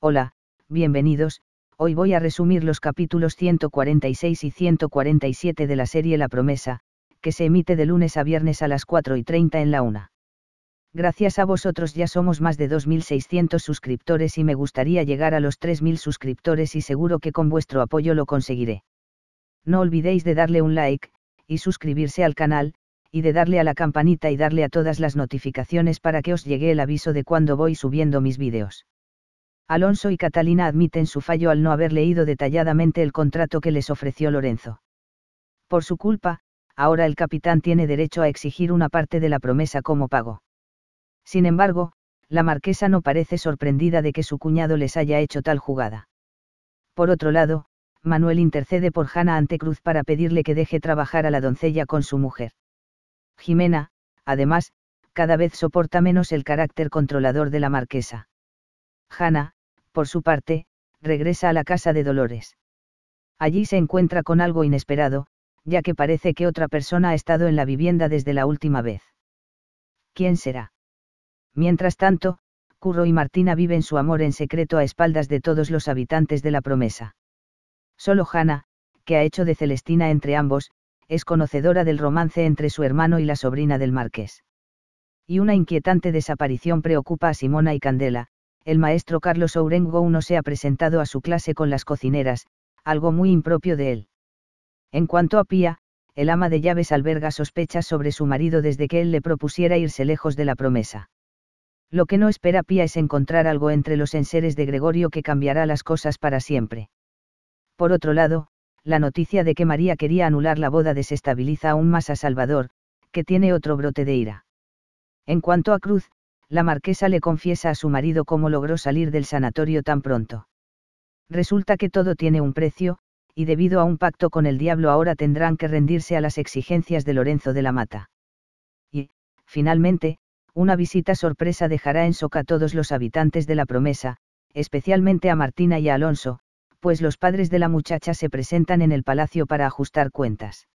Hola, bienvenidos, hoy voy a resumir los capítulos 146 y 147 de la serie La Promesa, que se emite de lunes a viernes a las 4 y 30 en la 1. Gracias a vosotros ya somos más de 2.600 suscriptores y me gustaría llegar a los 3.000 suscriptores y seguro que con vuestro apoyo lo conseguiré. No olvidéis de darle un like, y suscribirse al canal, y de darle a la campanita y darle a todas las notificaciones para que os llegue el aviso de cuando voy subiendo mis vídeos. Alonso y Catalina admiten su fallo al no haber leído detalladamente el contrato que les ofreció Lorenzo. Por su culpa, ahora el capitán tiene derecho a exigir una parte de la promesa como pago. Sin embargo, la marquesa no parece sorprendida de que su cuñado les haya hecho tal jugada. Por otro lado, Manuel intercede por Hanna ante Cruz para pedirle que deje trabajar a la doncella con su mujer. Jimena, además, cada vez soporta menos el carácter controlador de la marquesa. Hanna, por su parte, regresa a la casa de Dolores. Allí se encuentra con algo inesperado, ya que parece que otra persona ha estado en la vivienda desde la última vez. ¿Quién será? Mientras tanto, Curro y Martina viven su amor en secreto a espaldas de todos los habitantes de la promesa. Solo Jana, que ha hecho de Celestina entre ambos, es conocedora del romance entre su hermano y la sobrina del marqués. Y una inquietante desaparición preocupa a Simona y Candela, el maestro Carlos Ourengo no se ha presentado a su clase con las cocineras, algo muy impropio de él. En cuanto a Pía, el ama de llaves alberga sospechas sobre su marido desde que él le propusiera irse lejos de la promesa. Lo que no espera Pía es encontrar algo entre los enseres de Gregorio que cambiará las cosas para siempre. Por otro lado, la noticia de que María quería anular la boda desestabiliza aún más a Salvador, que tiene otro brote de ira. En cuanto a Cruz, la marquesa le confiesa a su marido cómo logró salir del sanatorio tan pronto. Resulta que todo tiene un precio, y debido a un pacto con el diablo ahora tendrán que rendirse a las exigencias de Lorenzo de la Mata. Y, finalmente, una visita sorpresa dejará en soca a todos los habitantes de la promesa, especialmente a Martina y a Alonso, pues los padres de la muchacha se presentan en el palacio para ajustar cuentas.